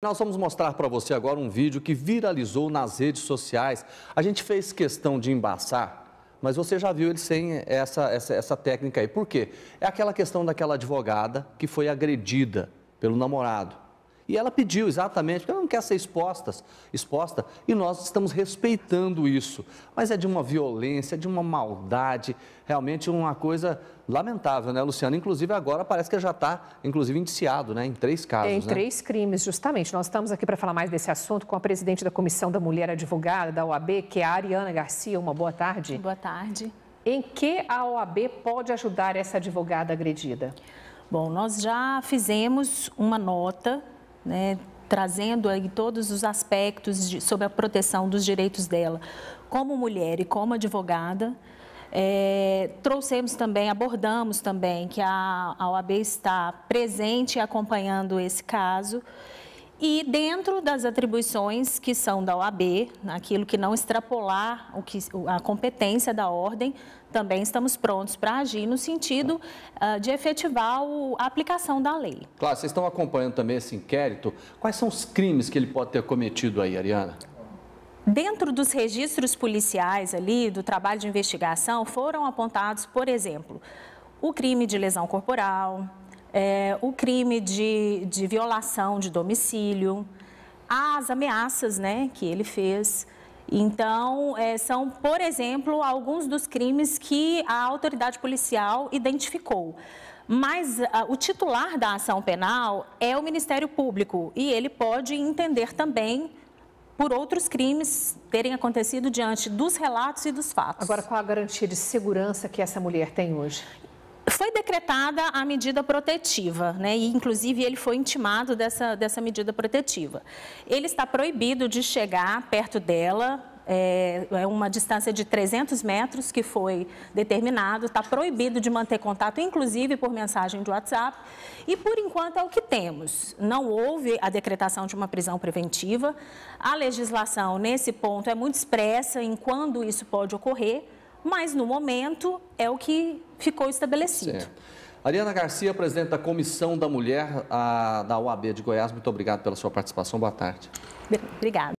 Nós vamos mostrar para você agora um vídeo que viralizou nas redes sociais. A gente fez questão de embaçar, mas você já viu ele sem essa, essa, essa técnica aí. Por quê? É aquela questão daquela advogada que foi agredida pelo namorado. E ela pediu exatamente, porque ela não quer ser expostas, exposta, e nós estamos respeitando isso. Mas é de uma violência, é de uma maldade, realmente uma coisa lamentável, né, Luciana? Inclusive, agora parece que já está, inclusive, indiciado, né, em três casos. Em né? três crimes, justamente. Nós estamos aqui para falar mais desse assunto com a presidente da Comissão da Mulher Advogada, da OAB, que é a Ariana Garcia. Uma boa tarde. Boa tarde. Em que a OAB pode ajudar essa advogada agredida? Bom, nós já fizemos uma nota né, trazendo aí todos os aspectos de, sobre a proteção dos direitos dela, como mulher e como advogada. É, trouxemos também, abordamos também que a, a OAB está presente e acompanhando esse caso e dentro das atribuições que são da OAB, aquilo que não extrapolar o que, a competência da ordem, também estamos prontos para agir no sentido uh, de efetivar o, a aplicação da lei. Claro, vocês estão acompanhando também esse inquérito. Quais são os crimes que ele pode ter cometido aí, Ariana? Dentro dos registros policiais ali, do trabalho de investigação, foram apontados, por exemplo, o crime de lesão corporal, é, o crime de, de violação de domicílio, as ameaças né, que ele fez. Então, é, são, por exemplo, alguns dos crimes que a autoridade policial identificou. Mas a, ah, o titular da ação penal é o Ministério Público e ele pode entender também por outros crimes terem acontecido diante dos relatos e dos fatos. Agora, qual a garantia de segurança que essa mulher tem hoje? foi decretada a medida protetiva, né? E inclusive ele foi intimado dessa, dessa medida protetiva. Ele está proibido de chegar perto dela, é, é uma distância de 300 metros que foi determinado, está proibido de manter contato, inclusive por mensagem de WhatsApp, e por enquanto é o que temos. Não houve a decretação de uma prisão preventiva, a legislação nesse ponto é muito expressa em quando isso pode ocorrer, mas no momento é o que ficou estabelecido. Ariana Garcia, presidente da Comissão da Mulher a, da UAB de Goiás, muito obrigado pela sua participação. Boa tarde. Obrigada.